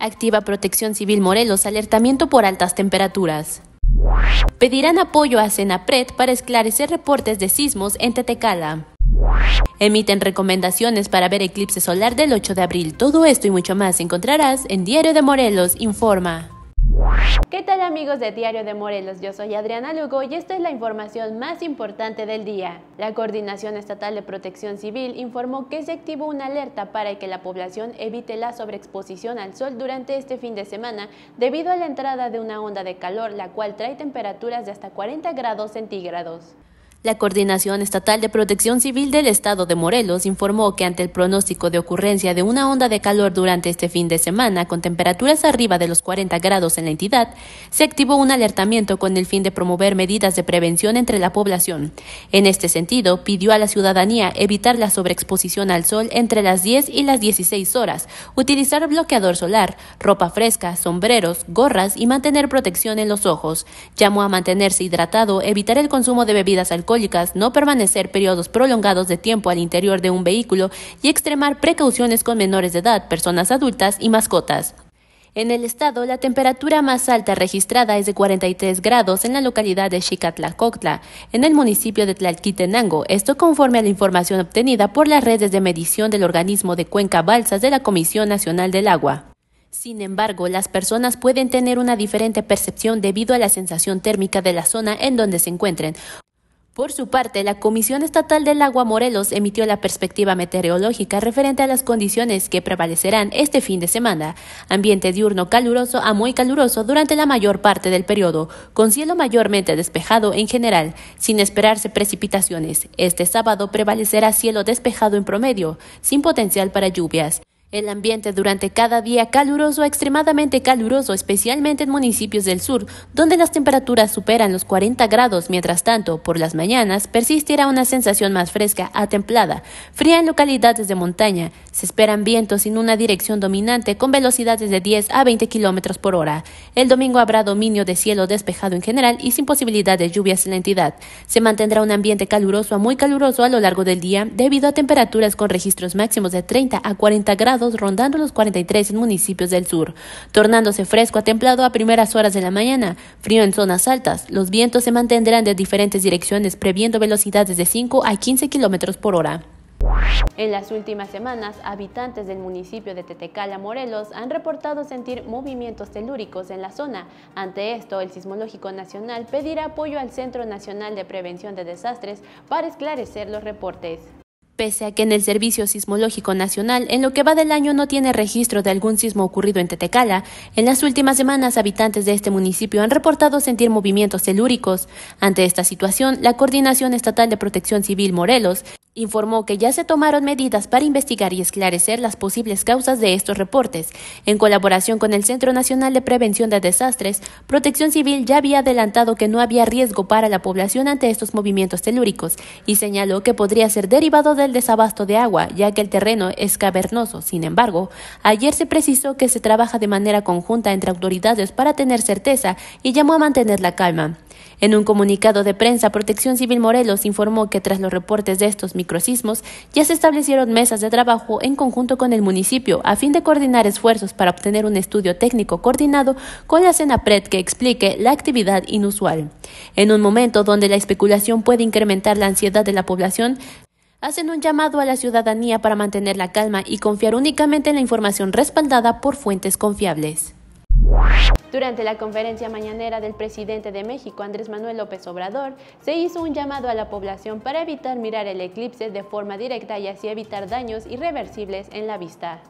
Activa Protección Civil Morelos alertamiento por altas temperaturas. Pedirán apoyo a Senapred para esclarecer reportes de sismos en Tetecala. Emiten recomendaciones para ver eclipse solar del 8 de abril. Todo esto y mucho más encontrarás en Diario de Morelos Informa. ¿Qué tal amigos de Diario de Morelos? Yo soy Adriana Lugo y esta es la información más importante del día. La Coordinación Estatal de Protección Civil informó que se activó una alerta para que la población evite la sobreexposición al sol durante este fin de semana debido a la entrada de una onda de calor la cual trae temperaturas de hasta 40 grados centígrados. La Coordinación Estatal de Protección Civil del Estado de Morelos informó que ante el pronóstico de ocurrencia de una onda de calor durante este fin de semana con temperaturas arriba de los 40 grados en la entidad, se activó un alertamiento con el fin de promover medidas de prevención entre la población. En este sentido, pidió a la ciudadanía evitar la sobreexposición al sol entre las 10 y las 16 horas, utilizar bloqueador solar, ropa fresca, sombreros, gorras y mantener protección en los ojos. Llamó a mantenerse hidratado, evitar el consumo de bebidas alcohólicas no permanecer periodos prolongados de tiempo al interior de un vehículo y extremar precauciones con menores de edad, personas adultas y mascotas. En el estado, la temperatura más alta registrada es de 43 grados en la localidad de Xicatlacoctla, en el municipio de Tlalquitenango, esto conforme a la información obtenida por las redes de medición del organismo de Cuenca Balsas de la Comisión Nacional del Agua. Sin embargo, las personas pueden tener una diferente percepción debido a la sensación térmica de la zona en donde se encuentren, por su parte, la Comisión Estatal del Agua Morelos emitió la perspectiva meteorológica referente a las condiciones que prevalecerán este fin de semana. Ambiente diurno caluroso a muy caluroso durante la mayor parte del periodo, con cielo mayormente despejado en general, sin esperarse precipitaciones. Este sábado prevalecerá cielo despejado en promedio, sin potencial para lluvias. El ambiente durante cada día caluroso, extremadamente caluroso, especialmente en municipios del sur, donde las temperaturas superan los 40 grados, mientras tanto, por las mañanas persistirá una sensación más fresca a templada, fría en localidades de montaña. Se esperan vientos en una dirección dominante con velocidades de 10 a 20 kilómetros por hora. El domingo habrá dominio de cielo despejado en general y sin posibilidad de lluvias en la entidad. Se mantendrá un ambiente caluroso a muy caluroso a lo largo del día debido a temperaturas con registros máximos de 30 a 40 grados rondando los 43 municipios del sur, tornándose fresco a templado a primeras horas de la mañana, frío en zonas altas. Los vientos se mantendrán de diferentes direcciones, previendo velocidades de 5 a 15 kilómetros por hora. En las últimas semanas, habitantes del municipio de Tetecala, Morelos, han reportado sentir movimientos telúricos en la zona. Ante esto, el Sismológico Nacional pedirá apoyo al Centro Nacional de Prevención de Desastres para esclarecer los reportes. Pese a que en el Servicio Sismológico Nacional, en lo que va del año, no tiene registro de algún sismo ocurrido en Tetecala, en las últimas semanas habitantes de este municipio han reportado sentir movimientos telúricos. Ante esta situación, la Coordinación Estatal de Protección Civil Morelos informó que ya se tomaron medidas para investigar y esclarecer las posibles causas de estos reportes. En colaboración con el Centro Nacional de Prevención de Desastres, Protección Civil ya había adelantado que no había riesgo para la población ante estos movimientos telúricos y señaló que podría ser derivado del desabasto de agua, ya que el terreno es cavernoso. Sin embargo, ayer se precisó que se trabaja de manera conjunta entre autoridades para tener certeza y llamó a mantener la calma. En un comunicado de prensa, Protección Civil Morelos informó que tras los reportes de estos microsismos, ya se establecieron mesas de trabajo en conjunto con el municipio a fin de coordinar esfuerzos para obtener un estudio técnico coordinado con la CENAPRED que explique la actividad inusual. En un momento donde la especulación puede incrementar la ansiedad de la población, hacen un llamado a la ciudadanía para mantener la calma y confiar únicamente en la información respaldada por fuentes confiables. Durante la conferencia mañanera del presidente de México, Andrés Manuel López Obrador, se hizo un llamado a la población para evitar mirar el eclipse de forma directa y así evitar daños irreversibles en la vista.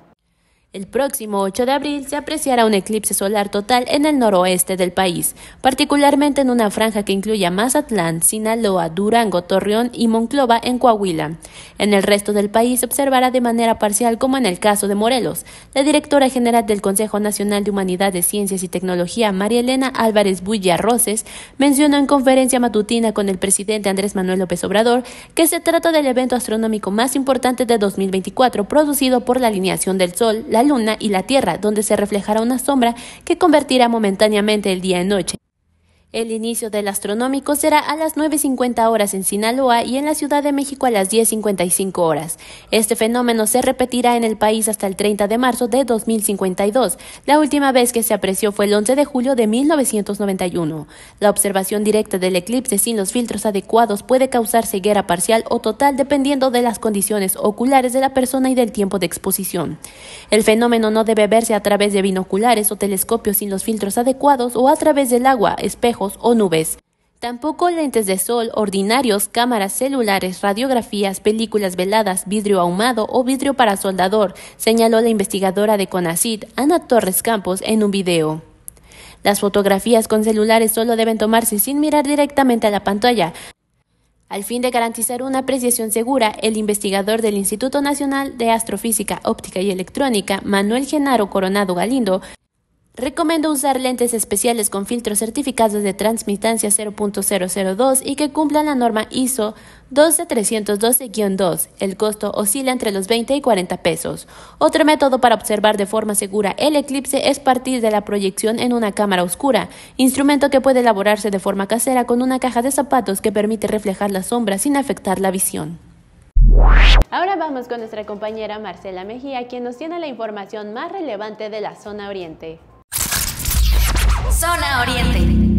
El próximo 8 de abril se apreciará un eclipse solar total en el noroeste del país, particularmente en una franja que incluye Mazatlán, Sinaloa, Durango, Torreón y Monclova en Coahuila. En el resto del país se observará de manera parcial como en el caso de Morelos. La directora general del Consejo Nacional de Humanidades, Ciencias y Tecnología, María Elena Álvarez Bulla Roses, mencionó en conferencia matutina con el presidente Andrés Manuel López Obrador que se trata del evento astronómico más importante de 2024 producido por la alineación del Sol, la la luna y la tierra, donde se reflejará una sombra que convertirá momentáneamente el día en noche. El inicio del astronómico será a las 9.50 horas en Sinaloa y en la Ciudad de México a las 10.55 horas. Este fenómeno se repetirá en el país hasta el 30 de marzo de 2052. La última vez que se apreció fue el 11 de julio de 1991. La observación directa del eclipse sin los filtros adecuados puede causar ceguera parcial o total dependiendo de las condiciones oculares de la persona y del tiempo de exposición. El fenómeno no debe verse a través de binoculares o telescopios sin los filtros adecuados o a través del agua, espejo o nubes. Tampoco lentes de sol ordinarios, cámaras celulares, radiografías, películas veladas, vidrio ahumado o vidrio para soldador, señaló la investigadora de CONACID, Ana Torres Campos, en un video. Las fotografías con celulares solo deben tomarse sin mirar directamente a la pantalla. Al fin de garantizar una apreciación segura, el investigador del Instituto Nacional de Astrofísica, Óptica y Electrónica, Manuel Genaro Coronado Galindo, Recomiendo usar lentes especiales con filtros certificados de transmitancia 0.002 y que cumplan la norma ISO 12312-2. El costo oscila entre los 20 y 40 pesos. Otro método para observar de forma segura el eclipse es partir de la proyección en una cámara oscura, instrumento que puede elaborarse de forma casera con una caja de zapatos que permite reflejar la sombra sin afectar la visión. Ahora vamos con nuestra compañera Marcela Mejía, quien nos tiene la información más relevante de la zona oriente. Zona Oriente.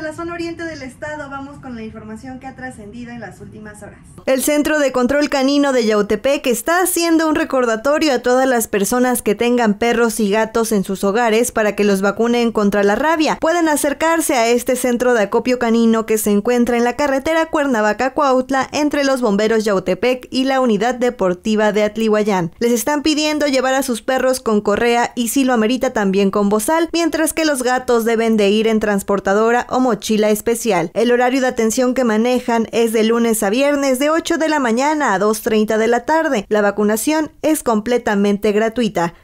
la zona oriente del estado, vamos con la información que ha trascendido en las últimas horas. El Centro de Control Canino de Yautepec está haciendo un recordatorio a todas las personas que tengan perros y gatos en sus hogares para que los vacunen contra la rabia. Pueden acercarse a este centro de acopio canino que se encuentra en la carretera Cuernavaca-Cuautla entre los bomberos Yautepec y la unidad deportiva de Atlihuayán. Les están pidiendo llevar a sus perros con correa y si lo amerita también con bozal, mientras que los gatos deben de ir en transportadora o mochila especial. El horario de atención que manejan es de lunes a viernes de 8 de la mañana a 2.30 de la tarde. La vacunación es completamente gratuita.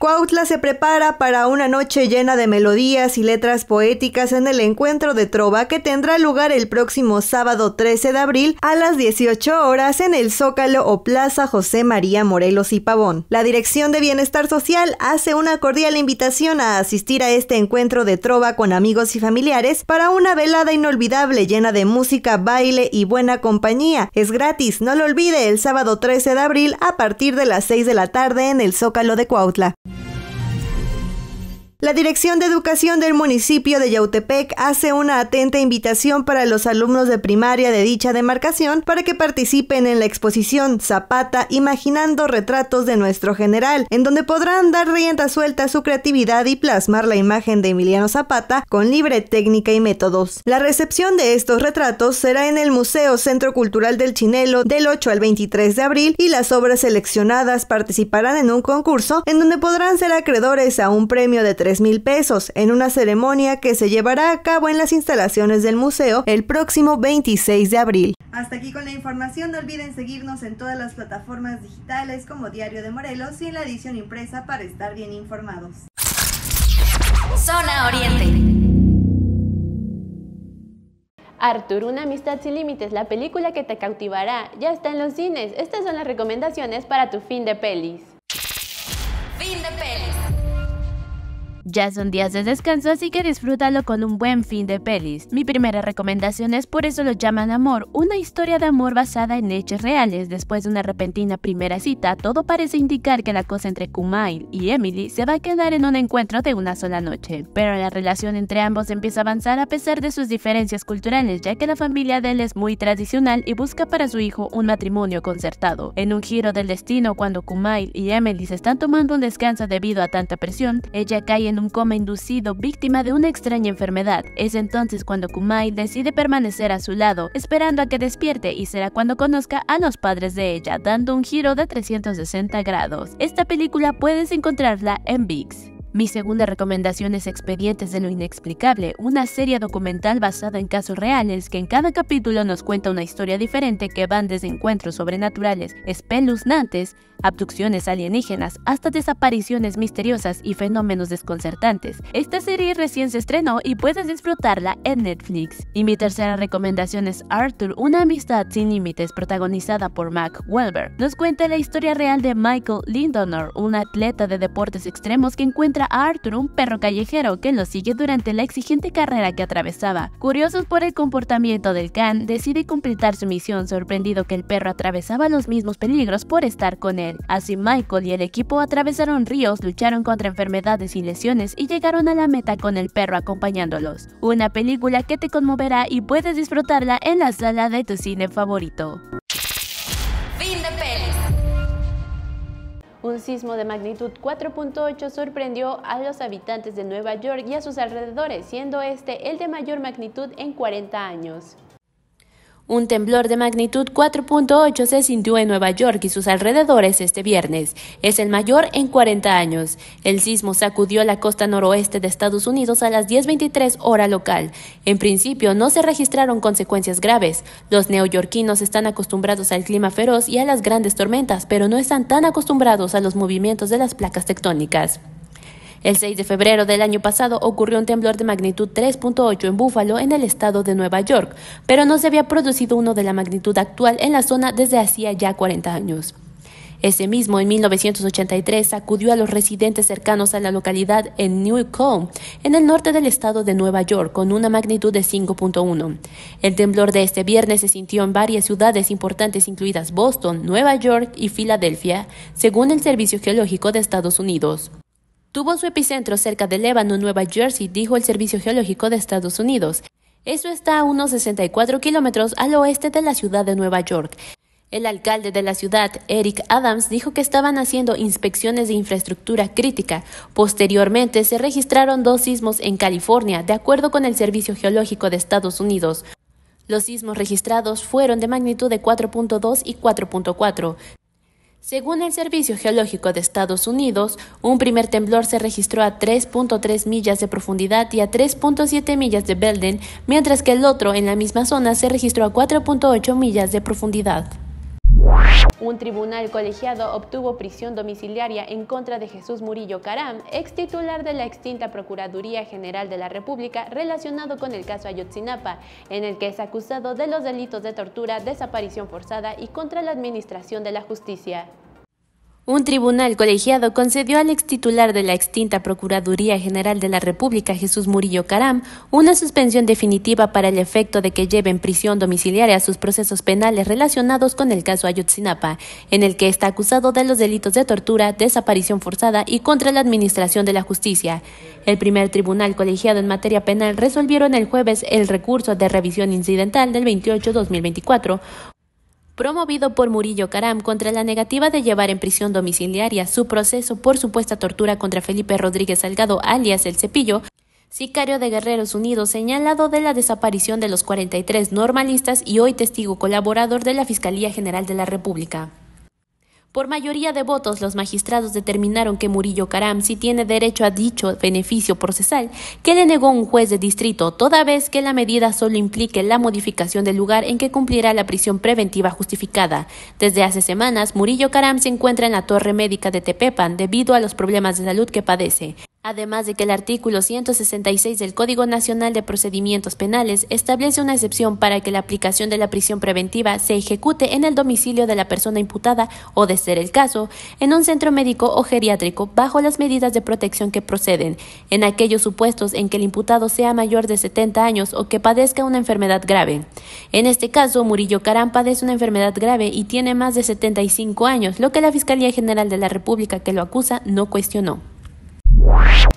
Cuautla se prepara para una noche llena de melodías y letras poéticas en el encuentro de Trova que tendrá lugar el próximo sábado 13 de abril a las 18 horas en el Zócalo o Plaza José María Morelos y Pavón. La Dirección de Bienestar Social hace una cordial invitación a asistir a este encuentro de Trova con amigos y familiares para una velada inolvidable llena de música, baile y buena compañía. Es gratis, no lo olvide, el sábado 13 de abril a partir de las 6 de la tarde en el Zócalo de Cuautla. La Dirección de Educación del municipio de Yautepec hace una atenta invitación para los alumnos de primaria de dicha demarcación para que participen en la exposición Zapata Imaginando Retratos de Nuestro General, en donde podrán dar rienda suelta a su creatividad y plasmar la imagen de Emiliano Zapata con libre técnica y métodos. La recepción de estos retratos será en el Museo Centro Cultural del Chinelo del 8 al 23 de abril y las obras seleccionadas participarán en un concurso en donde podrán ser acreedores a un premio de mil pesos en una ceremonia que se llevará a cabo en las instalaciones del museo el próximo 26 de abril. Hasta aquí con la información, no olviden seguirnos en todas las plataformas digitales como Diario de Morelos y en la edición impresa para estar bien informados. Zona Oriente. Arthur, una amistad sin límites, la película que te cautivará, ya está en los cines. Estas son las recomendaciones para tu fin de pelis. Ya son días de descanso, así que disfrútalo con un buen fin de pelis. Mi primera recomendación es Por eso lo llaman amor, una historia de amor basada en hechos reales. Después de una repentina primera cita, todo parece indicar que la cosa entre Kumail y Emily se va a quedar en un encuentro de una sola noche. Pero la relación entre ambos empieza a avanzar a pesar de sus diferencias culturales, ya que la familia de él es muy tradicional y busca para su hijo un matrimonio concertado. En un giro del destino, cuando Kumail y Emily se están tomando un descanso debido a tanta presión, ella cae en un coma inducido víctima de una extraña enfermedad. Es entonces cuando Kumai decide permanecer a su lado, esperando a que despierte y será cuando conozca a los padres de ella, dando un giro de 360 grados. Esta película puedes encontrarla en VIX. Mi segunda recomendación es Expedientes de lo Inexplicable, una serie documental basada en casos reales que en cada capítulo nos cuenta una historia diferente que van desde encuentros sobrenaturales espeluznantes, abducciones alienígenas, hasta desapariciones misteriosas y fenómenos desconcertantes. Esta serie recién se estrenó y puedes disfrutarla en Netflix. Y mi tercera recomendación es Arthur, una amistad sin límites protagonizada por Mac Welber. Nos cuenta la historia real de Michael Lindonor, un atleta de deportes extremos que encuentra a Arthur, un perro callejero, que lo sigue durante la exigente carrera que atravesaba. Curiosos por el comportamiento del can, decide completar su misión sorprendido que el perro atravesaba los mismos peligros por estar con él. Así Michael y el equipo atravesaron ríos, lucharon contra enfermedades y lesiones y llegaron a la meta con el perro acompañándolos. Una película que te conmoverá y puedes disfrutarla en la sala de tu cine favorito. Un sismo de magnitud 4.8 sorprendió a los habitantes de Nueva York y a sus alrededores, siendo este el de mayor magnitud en 40 años. Un temblor de magnitud 4.8 se sintió en Nueva York y sus alrededores este viernes. Es el mayor en 40 años. El sismo sacudió la costa noroeste de Estados Unidos a las 10.23 hora local. En principio no se registraron consecuencias graves. Los neoyorquinos están acostumbrados al clima feroz y a las grandes tormentas, pero no están tan acostumbrados a los movimientos de las placas tectónicas. El 6 de febrero del año pasado ocurrió un temblor de magnitud 3.8 en Búfalo, en el estado de Nueva York, pero no se había producido uno de la magnitud actual en la zona desde hacía ya 40 años. Ese mismo, en 1983, acudió a los residentes cercanos a la localidad en Newcomb, en el norte del estado de Nueva York, con una magnitud de 5.1. El temblor de este viernes se sintió en varias ciudades importantes, incluidas Boston, Nueva York y Filadelfia, según el Servicio Geológico de Estados Unidos tuvo su epicentro cerca de Lebanon, Nueva Jersey, dijo el Servicio Geológico de Estados Unidos. Eso está a unos 64 kilómetros al oeste de la ciudad de Nueva York. El alcalde de la ciudad, Eric Adams, dijo que estaban haciendo inspecciones de infraestructura crítica. Posteriormente se registraron dos sismos en California, de acuerdo con el Servicio Geológico de Estados Unidos. Los sismos registrados fueron de magnitud de 4.2 y 4.4. Según el Servicio Geológico de Estados Unidos, un primer temblor se registró a 3.3 millas de profundidad y a 3.7 millas de Belden, mientras que el otro en la misma zona se registró a 4.8 millas de profundidad. Un tribunal colegiado obtuvo prisión domiciliaria en contra de Jesús Murillo Caram, ex titular de la extinta Procuraduría General de la República relacionado con el caso Ayotzinapa, en el que es acusado de los delitos de tortura, desaparición forzada y contra la administración de la justicia. Un tribunal colegiado concedió al ex titular de la extinta Procuraduría General de la República, Jesús Murillo Caram, una suspensión definitiva para el efecto de que lleve en prisión domiciliaria sus procesos penales relacionados con el caso Ayotzinapa, en el que está acusado de los delitos de tortura, desaparición forzada y contra la Administración de la Justicia. El primer tribunal colegiado en materia penal resolvieron el jueves el recurso de revisión incidental del 28-2024, promovido por Murillo Caram contra la negativa de llevar en prisión domiciliaria su proceso por supuesta tortura contra Felipe Rodríguez Salgado, alias El Cepillo, sicario de Guerreros Unidos señalado de la desaparición de los 43 normalistas y hoy testigo colaborador de la Fiscalía General de la República. Por mayoría de votos, los magistrados determinaron que Murillo sí tiene derecho a dicho beneficio procesal que le negó un juez de distrito, toda vez que la medida solo implique la modificación del lugar en que cumplirá la prisión preventiva justificada. Desde hace semanas, Murillo Caram se encuentra en la torre médica de Tepepan debido a los problemas de salud que padece. Además de que el artículo 166 del Código Nacional de Procedimientos Penales establece una excepción para que la aplicación de la prisión preventiva se ejecute en el domicilio de la persona imputada o, de ser el caso, en un centro médico o geriátrico bajo las medidas de protección que proceden, en aquellos supuestos en que el imputado sea mayor de 70 años o que padezca una enfermedad grave. En este caso, Murillo Carán padece una enfermedad grave y tiene más de 75 años, lo que la Fiscalía General de la República que lo acusa no cuestionó.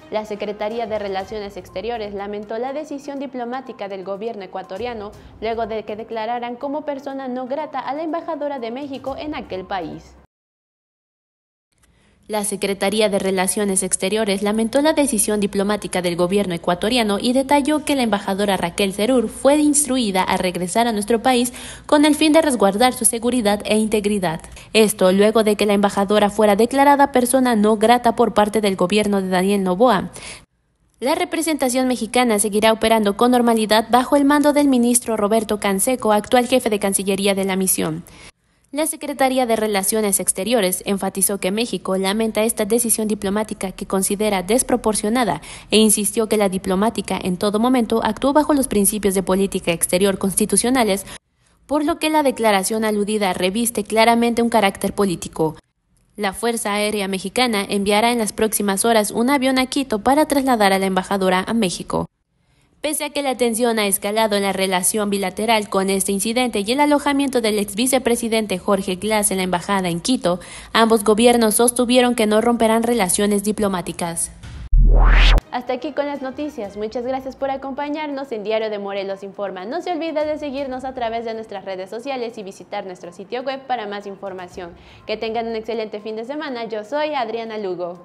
La Secretaría de Relaciones Exteriores lamentó la decisión diplomática del gobierno ecuatoriano luego de que declararan como persona no grata a la embajadora de México en aquel país. La Secretaría de Relaciones Exteriores lamentó la decisión diplomática del gobierno ecuatoriano y detalló que la embajadora Raquel Cerur fue instruida a regresar a nuestro país con el fin de resguardar su seguridad e integridad. Esto luego de que la embajadora fuera declarada persona no grata por parte del gobierno de Daniel Novoa. La representación mexicana seguirá operando con normalidad bajo el mando del ministro Roberto Canseco, actual jefe de Cancillería de la misión. La Secretaría de Relaciones Exteriores enfatizó que México lamenta esta decisión diplomática que considera desproporcionada e insistió que la diplomática en todo momento actuó bajo los principios de política exterior constitucionales, por lo que la declaración aludida reviste claramente un carácter político. La Fuerza Aérea Mexicana enviará en las próximas horas un avión a Quito para trasladar a la embajadora a México. Pese a que la tensión ha escalado en la relación bilateral con este incidente y el alojamiento del ex vicepresidente Jorge Glass en la embajada en Quito, ambos gobiernos sostuvieron que no romperán relaciones diplomáticas. Hasta aquí con las noticias. Muchas gracias por acompañarnos en Diario de Morelos Informa. No se olvide de seguirnos a través de nuestras redes sociales y visitar nuestro sitio web para más información. Que tengan un excelente fin de semana. Yo soy Adriana Lugo.